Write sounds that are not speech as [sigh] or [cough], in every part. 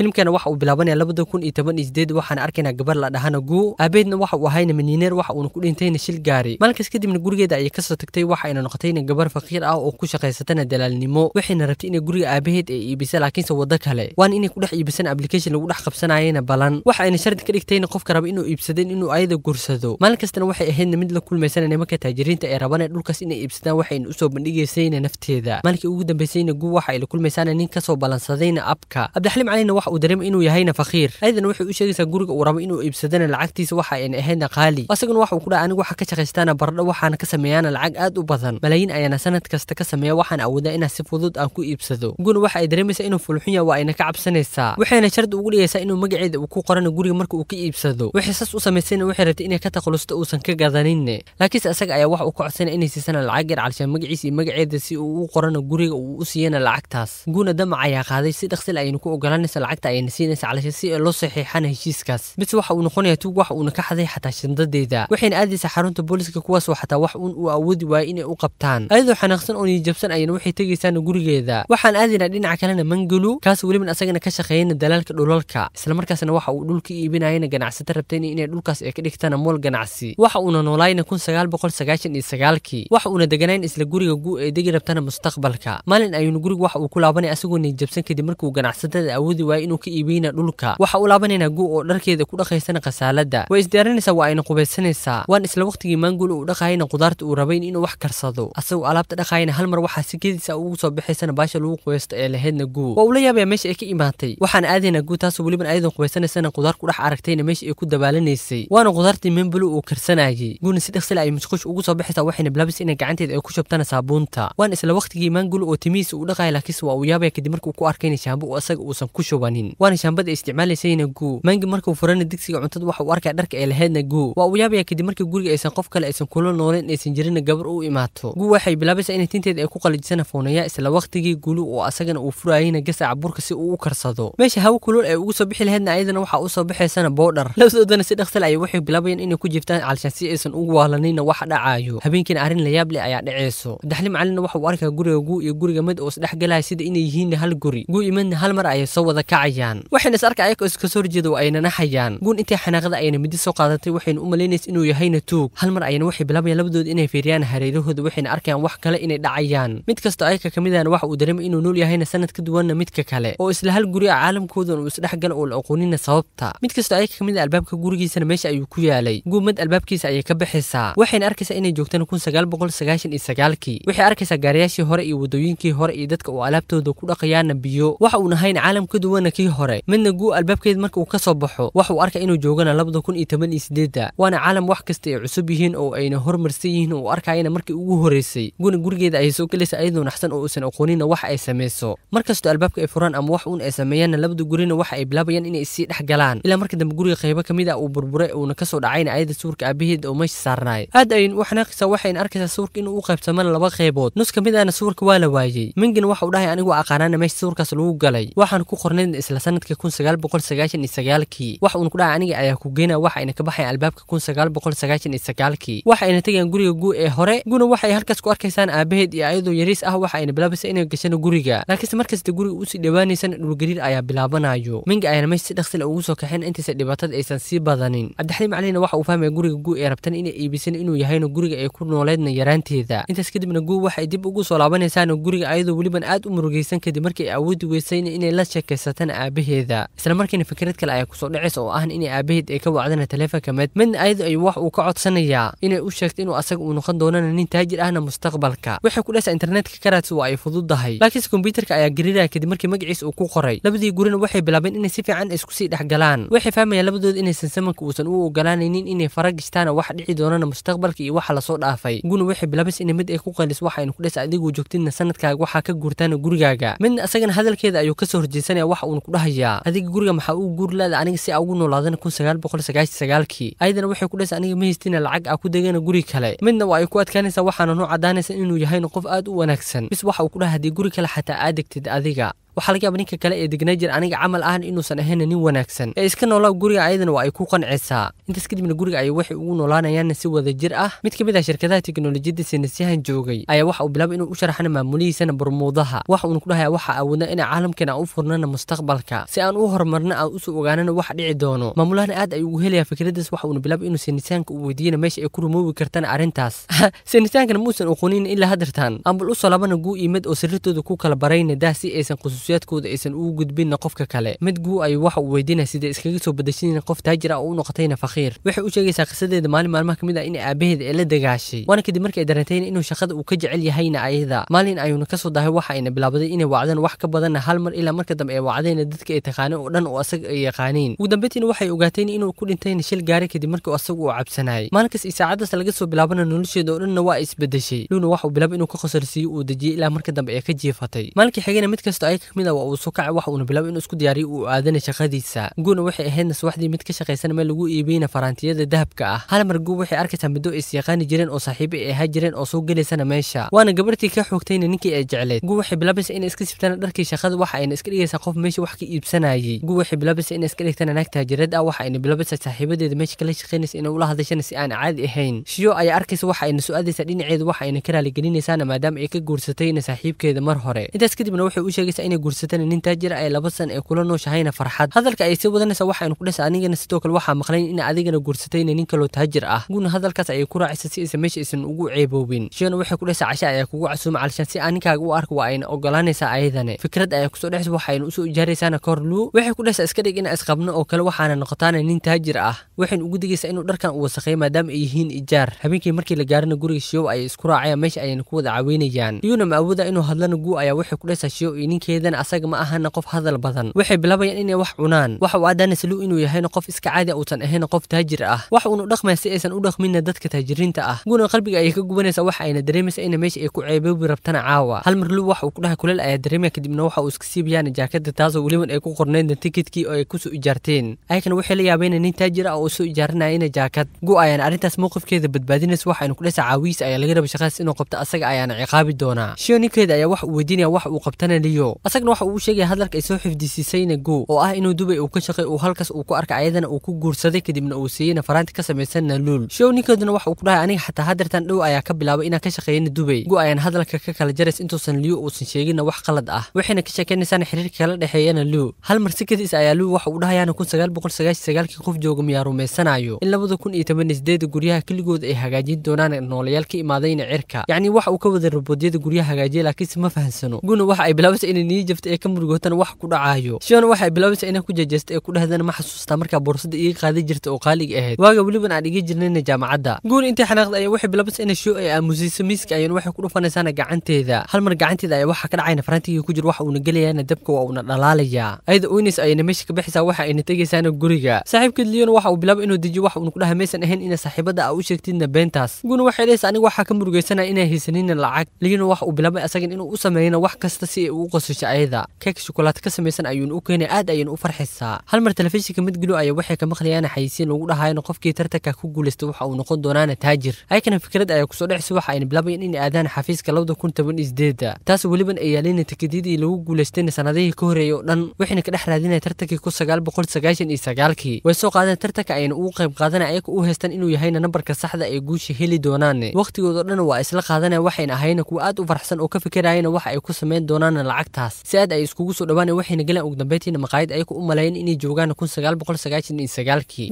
filimkana waxa uu bilaabanaya labada kun iyo toban iyo sideed waxaana arkaynaa gabar la dhahana guu aabeedna waxa uu ahayna maniineer waxa uuna ku dhintayna shil gaari maalinkaas kadibna gurigeeda ayay kasoo tagtay waxa ayna noqotayna gabar faqiir ah oo ku shaqaysatana dalaalnimo waxayna rabtay inay guriga aabaheed ee iibisa laakiinse waddo kale waana inay ku dhex iibisaan application lagu dhex qabsanayana balan ayna shardi ka dhigtayna qofka raba inuu iibsadeen inuu ayada gursado maalin kastana waxay ahaydna mid la kulmaysana nimanka taajiriinta ee rabana dhulkaas inay iibsadaan waxayna usoo bandhigaysayna nafteeda maalinkii ugu dambaysayna guu waxay la kulmaysaana nin kasoo ballansadayna abka cabdixaliim calina waxa waxa uu dareema inuu yahayna fakiir ayadan waxay u sheegaysaa guriga uu rabo inuu iibsadana lacagtiisa waxa ayna ahaydna qaali isaguna waxa uu ku dhaha anigu waxa ka shaqaystaana bardho waxaana ka sameeyaana lacag aad u badan malaayiin ayaana sanad kasta ka sameeya waxaana awooda inaan si fudud aan ku iibsado guna waxa ay dareemaysaa inuu fulxun yaha waa ayna ka cabsanaysaa waxayna shardi ugu dhigaysaa inuu magaceeda uu ku qorana guriga marka uu ka iibsado waxay saas u samaysayna waxay rabtay inay ka takhalusto uusan ka gadaninne laakiinse isaga ayaa waxa uu ka codsanaya inay siisana lacag yar calshaan magaciisa iyo magaceeda si uu u qorana guriga uu u siiyana lacagtaas guuna damac ayaa qaaday si dhaqsil ayaynu ku ogolaanaysa lacag lacagta ayna siinaysa calasha si loo saxiixana heshiiskaas mise waxa uu noqonaya tug wax uuna ka xaday xataa shandadeeda waxayna aadaysa xarunta booliska kuwaasoo xataa wax uun uu awoodi waaya inay u qabtaan ayadoo xanaaqsan oo niyijabsan ayana waxay tegaysaana gurigeeda waxaan aadayna dhinaca kalena mangalu kaas weliban asagana ka shaqeeyana dalaalka dhulalka islamarkaasna waxa uu dhulka iibinayana ganacsata rabteen inay dhulkaas ay ka dhigtaan mool ganacsi waxa uuna noolaayna kun sagaal boqol sagaashan iyo sagaalkii waxa uuna deganayn isla guriga gu ee degi rabtana mustaqbalka maalin ayuuna guriga waxa uu ku laabanay asagoo niyijabsan kadib markuu ganacsatada awoodi waaya doonaya inuu ka iibiyna dhulka waxa uu laabanaynaa guu oo dharkeeda ku dhaqaysana khasaaladda way isdiyaarinaysaa waa ayna qubaysanaysaa waan isla wakhtigii maangul uu dhaqaayana qudaarta uu rabayn inuu wax karsado asagoo alaabta dhaqaayana hal mar waxaa si sikadiisa ah ugu soo bixaysana baasha lagu qubaysto ee lahaydna guu waa uu la yaabaya meesha ay ka imaatay waxaan aadayna guu taasoo weliban ayadan qubaysanaysana qudaar ku dhex aragtayna meesha ay ku dabaalanaysay waana qudaartii maangul uu karsanayay guuna si dhaqsila ay mashquush ugu soo bixaysaa waxayna bilaabisa inay gacanteeda ay ku shubtana saabuunta waan isla waqtigii maangul oo timihiisa uu dhaqaaya laakiinse waa uu yaabaya kadib markuu ku arkayna shaambo oo isaga uusan ku shuban dhawaanin waana shaambada isticmaalaysayna guu maangi markuu furana digsiga cuntada waxa uu arkaa dharka ee lahaydna guu waa uu yaabaya kadib markii guriga aysan qof kale aysan kula noolayn aysan jirinna gabar u imaato guu waxay bilaabaysaa inay tinteeda ay ku qalijisana fooneeya isla waqtigii guulu oo asagana uu furaayayna gasaca burka si uu u karsado meesha hawo kulool ay ugu soo bixi lahaydna ayadana waxaa u soo baxaysana boodhar labdoodana si dhaqsal ayay waxay bilaabayaan inay ku jiiftaan calshaan si aysan ugu waalanina wax dhacaayo habeenkiina arrin layaab leh ayaa dhaceyso daxli macalinna waxa uu arkaa guriga guu iyo guriga mid oo isdhex galaya sida inay yihiinna hal guri guu iyo hal mar ayay soo wada kac kacayaan waxayna is iska soo horjeeda aynana hayaan guun intii xanaaqada ayna midi soo qaadatay waxayna u malaynaysa inuu yahayna tuug hal mar ayana waxay bilaabayaan labadooda inay fiiriyaan hareerahooda waxayna arkayaan wax kale inay dhacayaan mid kastoo ayaka ka midana waxa uu dareemay inuu nool yahayna sanad ka duwanna midka kale oo isla hal guri a caalamkoodan uu isdhexgala oo la oqoonina sababta mid kastoo ayaka ka mid a ah albaabka gurigiisana meesha ayuu ku yaalay guumad albaabkiisa ayay ka baxaysaa waxayna arkaysaa inay joogtaan kun sagaal boqol sagaashan iyo sagaalkii waxay arkaysaa gaariyaashii hore iyo waddooyinkii hore iyo dadka uu alaabtooda ku dhaqayaana biyo waxa uun ahayn caalam ka duwana sanadkii hore midna guu albaabkeed marka uu ka soo baxo waxuu arkay inuu joogana labada kun iyo toban iyo sideedda waana caalam wax kasta ay cusub yihiin oo ayna hormarsan yihiin oo arkayana markii ugu horreysay guna gurigeeda ayay soo gelaysa ayadoo naxsan oo uusan aqoonina wax ay samayso kastoo albaabka ay furaan ama wax uun ay sameeyaanna labada gurina waxa ay bilaabayaan inay issii dhex galaan ilaa marka dambe guriga qaybo ka mid a ah uu burburay uuna kasoo dhacayna ayada sawirka aabaheed oo meesha saarnaay aad ayn u xanaaqaysaa waxayna arkaysaa sawirka inuu u qaybsamana laba qaybood nus ka mid ahna sawirka waa la waayey mingina waxau dhahay anigu aqaanaana meesha sawirkaas lagu galay waxaan ku qornayn isla sanadkii kun sagaal boqol sagaashan iyo sagaalkii wax uun ku dhaca aniga ayaa ku geena waxayna ka baxayan albaabka kun sagaal boqol sagaashan iyo sagaalkii waxayna tegayaan guriga guu ee hore guna waxay halkaas ku arkaysaan aabaheed iyo ayadoo yariis ah waxa ayna bilaabaysa inay gashana guriga laakiinse markasta guriga usii dhowaanaysana dhulgariir ayaa bilaabanayo minga ayaana meesha si dhaqsila ugu soo kaxeen intaysa dhibaatada aysan sii badanin cabdixaliim calina waxa uu fahmaya guriga guu ee rabtan inay iibisan inuu yahayna guriga ay ku nooleedna yaraanteeda intaas kadibna guu waxa ay dib ugu soo laabanaysaana guriga ayadoo weliban aad u murugeysan kadib markii ay awoodi weysayna inay la sheekaysataan wacdaan aabaheeda isla markiina fikrad kale ayaa kusoo dhacaysa oo ah in aabaheed ee ka wacdana taleefonka mid midna ayadu ay wax uu ka codsanayaa inay u sheegto inuu asaga uu noqon doonana nin taajir ahna mustaqbalka waxay ku dhasa internetka ka waa ay fududdahay laakiinse kombyuutarka ayaa gariiraya kadib markii magaciisa uu ku qoray labadii gurina waxay bilaabeen inay si fiican isku sii dhex galaan waxay fahmayaan labadooda inaysan samanka uusan u ogolaanaynin inay fara gashtaana wax dhici doonana mustaqbalka iyo waxa lasoo dhaafay guna waxay bilaabaysa inay mid ay ku qalis waxa aynu ku dhasa adiguu joogtidna sanadkaaga waxaa ka guurtaana gurigaaga midna asagana hadalkeeda ayuu kasoo horjeensanaya wax uun wuxuuna ku dhahayaa adiga guriga maxaa uu guur laada aniga si a ugu noolaadana kun sagaal boqol sagaashan sagaalkii ayadana waxay ku dhahaysa aniga ma haystina lacag a ku degana guri kale midna waa ay ku adkaanaysaa waxaana noo caddaanaysa inuu yahayna qof aad u wanaagsan bis waxa uu ku dhaha haddii guri kale xataa aa degtid adiga waxaa laga yaaba ninka kale ee degnaa jir aniga camal ahan inuusan ahayna nin wanaagsan ee iska noolaa guriga ayadana waa ay ku qancisaa intaas kadibna guriga ayay waxay ugu noolaanayaanna si wada jir ah mid ka mid ah shirkadaha teknolojiyadda sinasiyahan joogay ayaa waxa uu bilaabay inuu u sharaxana maamulihiisana barmuudaha waxa uuna ku dhahaya waxa awoodna inaa caalamkeena aan u furnana mustaqbalka si aan u horumarna aan usoo ogaanana waxa dhici doono maamulahana aad ayuu ugu helayaa fikraddaas waxa uuna bilaabay inuu sinisiyaanka u weydiiyana meesha ay ku rumoobi kartana arrintaas [laughs] sinisiyaankana muusan oqonin ilaa hadirtaan ambal u soo laabana guu imid oo sariirtooda ku kala barayna dah si aysan qusuusin shakhsiyaadkooda aysan uu gudbinna qofka kale madguu ay waxa uu weydiinaya sida iskaga soo badashinin qof taajir ah u noqotayna fakiir waxay u sheegaysaa qisadeeda maalin maalmaha ka mid ah in aabaheeda ee la dagaashay waana kadib markii ay dareentayna inuu shaqada uu ka jecel yahayna ayada maalin ayuuna kasoo dahay waxa ayna bilaabaday inay wacdeen wax ka badanna hal mar ilaa marka dambe ee wacdayna dadka ay taqaaneen oo dhan oo asaga ay yaqaaneen ugu dambeyntiina waxay ogaatayna inuu ku dhintayna shil gaaray kadib markii asagu uu cabsanayay maalinkaas iyo saacaddaas laga soo bilaabana nolosheeda oo dhanna waa isbedeshay luna waxa uu bilaabay inuu ka khosarsiiyo uu dejiyay ilaa marka dambe ee ka jiifatay maalinkii xigayna mid kasta ay ka kamida ah waa uu sokaca wax uuna bilaab inuu isku diyaariyo uu aadanay shaqadiisa guuna waxay ahaydna subaxdii mid ka shaqaysana meel lagu iibiyeyna faraantiyada dahabka ah hal mar guu waxay arkaysaa middo is yaqaani jireen oo saaxiibo ay ahaa jireen oo soo gelaysana meesha waana gabartii ka xoogtayna ninkii ay jecleyd guu waxay bilaabaysa inay iska sibtana dharkii shaqada waxa ayna iska dhigaysaa qof meesha wax ka iibsanayay guu waxay bilaabaysa inay iska dhigtaan anaag taajirad ah waxa ayna bilaabaysaa saaxiibadeeda meesha kala shaqaynaysa inay ula hadashana si aan caadi ahayn shiyo ayaa arkaysa waxa ayna su-aadaysaa dhinaceeda waxa ayna ka raaligelinaysaana maadaama ay ka guursatayna saaxiibkeeda mar hore intaas kadibna waxay u sheegaysaa inay guursateen nin taajir ay laba san ee kula nooshahayna farxad hadalka ay sii wadanaysa ku kudhes anigana sidoo kale waxaa maqlayn in adigana guursatayna nin kaloo taajir ah guna hadalkaas ayay ku raacisa si aysa meesha aysan ugu ceeboobin shiina waxay ku dhesa casha ayaa kugu casuuma calishaan si aa ninkaaga u arka waa ayna ogolaanaysaa ayadane fikrad ayaa kusoo dhexaysa waxa waxaynu usoo ijaaraysaana kor luu waxay ku dhehsa iska dhig inaa isqabno oo kale waxaana noqotaana nin taajir ah waxaynu ugu digaysaa inuu dharkan u wasaqeey maadaama ay yihiin ijaar habeenkii markii la gaarana guriga shiyow ayay isku raacayaan meesha ayayna ku wada caweynayaan liyuna ma awooda inuu hadlana guu ayaa waxay ku dhasa shiyow iyo ninkeeda adan asaga ma ahana qof hadal badan waxay bilaabayaan inay wax cunaan waxa uu adanas lu inuu yahayna qof iska caadi uusan ahayn qof taajir ah waxa uunu dhaqmaya si aysan u dhaqminna dadka taajiriinta ah guna qalbiga ayay ka gubanaysa waxa ayna dareemaysa ina meesha ay ku ceeboobi rabtana caawa hal mar lu wax uu ku dhahay kuleel ayaa dareemaya kadibna waxa uu iska siibayaan jaakada taasoo weliban ay ku qornayn tikidkii oo ay kusoo ijaarteen ayakana waxay la yaabeen nin taajir ah oo soo ijaarinaya ina jaakad gu ayaan arrintaas mowqifkeeda badbaadinaysa wax aynu kudhaysa caawiis ayaa laga raba shaqadas inuu qabta asaga ayaana ciqaabi doonaa shio ninkeeda ayaa wax uu weydiinaya wax uu qabtana liyo isagana waxa uu sheegaya hadalka ay soo xifdisiisayna goo oo ah inuu dubay uu ka shaqay uu halkaas uu ku arkay ayadana uu ku guursaday kadibna uu siiyeyna faraanti ka samaysanna luul show ninkoodana waxa uu ku dhahay aniga xataa haddeertan dhow ayaa ka bilaabay inaan ka shaqeeyna dubay go ayaan hadalka ka kala jaras intuusan liyo uusan sheeginna wax qalad ah waxayna ka sheekeynaysaana xiriirka kala dhexeeyana luu hal mar si kadiis ayaa luu waxa uu dhahayaana kun sagaal boqol sagaashan sagaalkii qof jooga miyaa rumaysanayo in labada kun iyo toban sideeda guryaha keligooda ay hagaajin doonaan noolayaal ka imaadayna cirka yacni waxa uu ka waday roboodyada guryaha hagaajiya laakiinse ma fahansano guna waxa ay bilaabasa inay nii jafta ee ka murugootan wax ku dhacaayo shion waxay bilaabaysa inaan ku jeejeysta ee ku dhahdaan ma xasuustaa markaa boorsada iga qaadan jirta oo qaaliga ahayd waaga weliban aan iga jirnayna jaamacadda guur intii xanaaqda ayaa waxay bilaabaysa ina shoo ay aamusiyso miiska ayaan waxay ku dhufanaysaana gacanteeda hal mar gacanteeda ayaa waxaa ka dhacayna farantigii ku jir waxa uuna gelayaana dabka waa uuna dhalaalayaa ayada oynes ayayna meesha ka baxaysaa waxa ayna tegaysaana guriga saaxiibkeed leon waxa uu bilaabay inuu dejiyo waxa uuna ku dhaha maysan ahayn ina saaxiibadda aa ah u sheegtidna beentaas guuna waxay dhehaysa aniga waxaa ka murugaysanaya inaa haysanina lacag leon waxa uu bilaabay asagan inuu u sameeyana wax kasta si ay uu qosasho ayada keeg shukolaad ka samaysan ayuun u keenay aad ayaan u farxisaa hal mar telefishinka mid gulo aya waxay ka maqlayaan xayisiin lagu dhahaayna qofkii tartanka ku guulaysta waxa uu noqon doonaana taajir ayakana fikrad ayaa kusoo dhexsi waxa ayna bilaabeen inay aadaan xafiiska lawda kun toban isdeeda taas weliban ay yaalina tikadiyadii lagu guulaystayna sanadihii ka horeeyay oo dhan waxayna ka dhex raadinaya tartankii kun sagaal boqol sagaashan iyo sagaalkii way soo qaadeen tartanka ayna ugu qayb qaadana ayaka u haystaan inuu yahayna nambarka saxda ee guusha heli doonaan wakhtigood oo dhan waa isla qaadanaya waxayna ahayna kuwa aad u farxsan oo ka fikirayana waxa ay ku samayn doonaan lacagtaas si aad ay iskugu soo dhawaana waxayna galeen ugu dambeyntiina maqaayad ayaku u malayn inay joogaan kun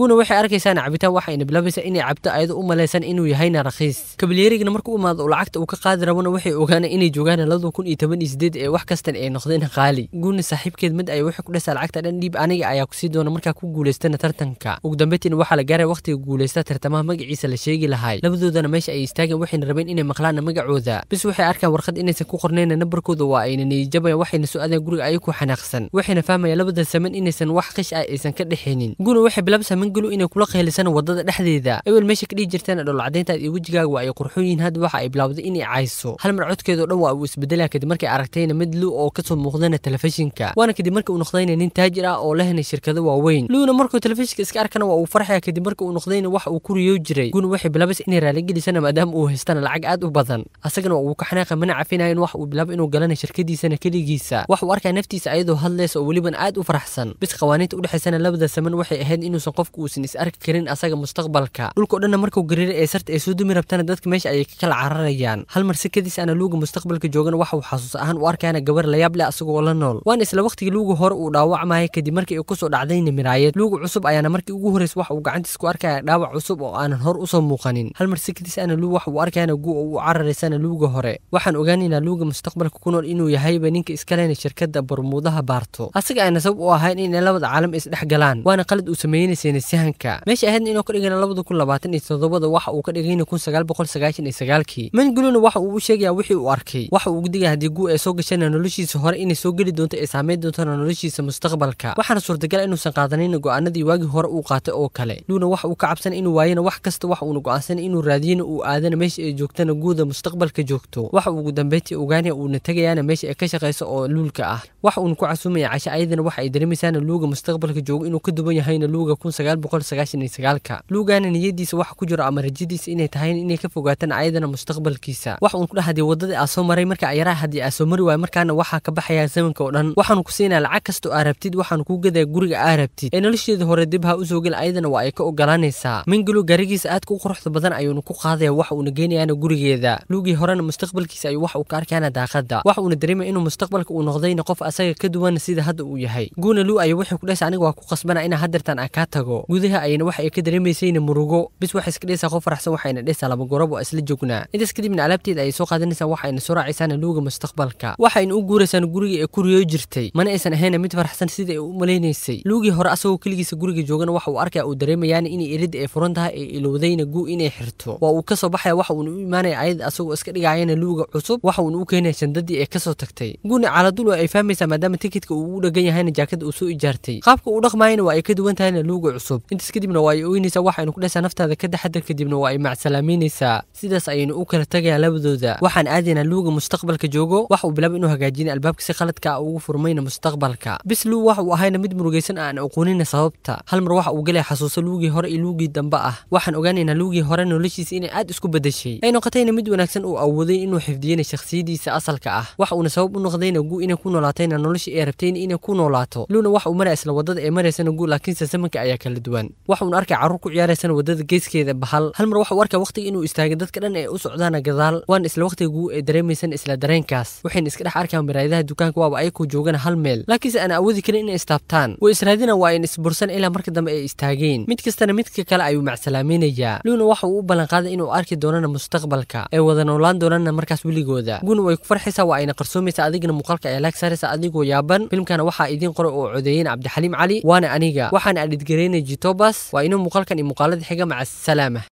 guna waxay arkaysaan cabitaan waxayna bilaabaysaa inay cabto ayada u malaysan inuu yahayna rakhiis kabalyeerigna markuu u imaado lacagta uu ka qaadi rabona waxay ogaana inay joogaana labada kun iyo toban iyo sideed ee wax kastan ay noqdeen qaali guna saaxiibkeed mid ay waxay ku dhesa lacagta dhan dhiib aniga ayaa kusii doona markaa ku guulaystana tartanka ugu dambeyntiina waxaa la gaaray wakhtiga guulaysta tartamaha magaciisa la sheegi lahay labadoodana meesha ay istaageen waxayna rabeen inay maqlaana magacooda bis waxay arkaan warqad inaysan ku qornayna nambarkooda waa ayna niyijabaya waxayna su-aadan guriga ayay ku xanaaqsan waxayna fahmayaan labada saman inaysan wax qish ah aysan ka dhexaynin guna waxay bilab samin inay kula qeylisan wadada dhexdeeda ewel meesha ka dhihi jirtaan dholocadayntaad iyo wejigaaga waa ay qurxun yihiin hadda waxa ay bilowday inay cayso hal mar codkeedao dhan waa uu isbedelaa kadib markay aragtayna mid lu oo kasoo muuqdana telefishinka waana kadib marka uu noqdayna nin taajir ah oo la shirkado waaweyn luuna markuu telefishinka iska arkana waa uu farxaya ah kadib marka uu noqdayna wax uu ku riyo jiray guna waxay bilaabas inay raaligelisana maadaama uu haystana lacag aad u badan asagana waa uu ka xanaaqay mana cafinayo in wax uu bilaabo inuu galana shirkadiisana keligiisa naftiisa waxa uu arkaya naftiisa ayadoo hadlaysa oo weliban aad u faraxsan bis qawaaniinta u dhexaysana labada saman waxay ahayd inuusan qofku uusan is arki karin asaga mustaqbalka dhulkao dhanna markuu gariira ee sarta ee soo dumi rabtana dadka meesha ayay ka kala cararayaan hal marsikadiis ana luuga mustaqbalka joogana waxa uu xasuus ahaan u arkayana gabar layaab leh asagoo la nool waana isla waqtigii luuga hore uu dhaawacmaya kadib markii ay kusoo dhacdayna nimiraayad luuga cusub ayaana markii ugu horreysa waxa uu gacantiis ku arkaya dhaawac cusub oo aanan hor usoo muuqanin hal marsikadiis ana luug waxa uu arkayana oo u cararaysana luuga hore waxaan ogaan luuga mustaqbalka ku nool inuu yahayba ninka iskale galeen shirkadda barmuudaha baarto asaga ayna sabab u ahayn inay labada caalam isdhex galaan waana qalad uu sameynayseena sihanka meesha ahaydna inuu ka dhigana labada kun labaatan iyo toddobada waxa uu ka dhigayna kun sagaal boqol sagaashan iyo sagaalkii mangunina waxa uu u sheegayaa wixii uu arkay waxa uu digaya haddii guu ay soo gashana noloshiisa hore inay soo geli doonto ee saameyn doontana noloshiisa mustaqbalka waxaana suurtagala inuusan qaadanayna go'aanadii waagii hore uu qaatay oo kale luuna waxa uu ka cabsanay inuu waayana wax kasta waxa uuna go'aansanay inuu raadiyana uu aadana meesha ay joogtana guuda mustaqbalka joogto waxa uu ugu dambeyntii ogaanaya uuna tegayaana meesha ay ka shaqayso oo macluulka ah wax uun ku casuumaya casha ayadana waxa ay dareemaysaan luuga mustaqbalka joogo inuu ka duwan yahayna luuga kun luugana niyadiisa waxa ku jiro ama rajadiisa inay tahay inay ka fogaataan ayadana mustaqbalkiisa wax uun ku dhahadii wadadii aa soo maray marka ayaraha haddii aa soo mari waayo markaana waxaa ka baxayaa zamanka oo dhan waxaanu ku siinaa lacag kastoo aa rabtid waxaanu kuu gadaa guriga aa rabtid ee nolosheeda hore dibha ha usoo gel ayadana waa ay ka ogolaanaysaa mingalo gaarigiisa aadka u quruxda badan ayuuna ku qaadaya wax uuna geynayaana gurigeeda luugii horena mustaqbalkiisa ayuu wax uu ka arkayaana daaqada wax uuna dareemaya inuu mustaqbalka uu noqdayna qof asaga ka duwan sida hadda uu yahay guuna gunalu aya wuxuu kudhesa aniga waa ku qasbana inaa hadeertaan aan kaa tago gudaha ayana waxa ay ka dareemaysayna murugo bis waxa iska dhesa qof faraxsan waxayna dhesa laba gorab oo isla joognaa intaas kadibna alaabteeda ayay soo qaadanaysaa waxayna soo raacaysaan luuga mustaqbalka waxayna u guuraysaan gurigii ku riyo jirtay mana aysan ahayna mid faraxsan sida ay u malaynaysay luugii hore asagoo keligiisa guriga joogana waxa uu arkaya uu dareemayaana inay eridda ee furan tahay ee ilowdayna guu inay xirto waa uu ka soo baxaya waxa uuna u imaanaya ayada asagoo iska dhigaayana luuga cusub waxa uuna u keenaya shandadii ee kasoo tagtay guna galadulu ay fahmaysaa maadaama tikitka uu u dhegan yahayna jaakada uu soo ijaartay qaabka uu dhaqmaayana waa ay ka duwan tahayna luuga cusub intaas kadibna waa ay ooynaysaa waxaynu ku dhaysaa naftaada ka daxadar kadibna waa ay macsalaameynaysaa sidaas ayaynu u kala tagayaan labadooda waxaan aadaynaa luuga mustaqbalka joogo wax uu bilaaba inuu hagaajina albaabka si khaladka ah ugu furmayna mustaqbalka bis luu wax uu ahayna mid murugaysan aan aqoonina sababta hal mar waxa uu galaya xasuuso luugii hore iyo luugii dambe ah waxaan ogaanaynaa luugii hore noloshiisa inay aad isku badashay ay noqotayna mid wanaagsan uu awooday inuu xifdiyana shakhsiyadiisa asalka ah wax uuna sabab u noqdayna adigu ku noolaatayna noloshii ay rabtayn inay ku noolaato luna waxa uu maraa isla wadada ee maraysana guul laakiinse samanka ayaa kala duwan waxuun arkay carruur ku ciyaaraysana wadada geeskeeda bahal hal mar waxa uu arkay waqtiga inuu istaagay dadka dhan ee u socdaana gadaal waana isla wakhtiga guu ay dareemaysana isla dareenkaas waxayna iska dhex arkaan maraayadaha dukaanka waaba ayakoo joogana hal meel laakiinse aana awoodi karin inay istaabtaan way israadina waa ayna isbursan ilaa marka dambe ay istaageen mid kastana midka kale ayuu macsalaamaynayaa luna waxa uu u ballanqaaday inuu arki doonana mustaqbalka ee wada noolaan doonana markaas weligooda guuna way ku farxaysaa waa ayna qarsoomaysaa adigana muuqaalka ee ayaa laag saaraysa adigoo yaaban filmkan waxa idin qoray oo Cabdi Xaliim cali waana aniga waxaan aan idgareenay jitobas waana muqalkan muuqaalkan iyo xiga maca asalaama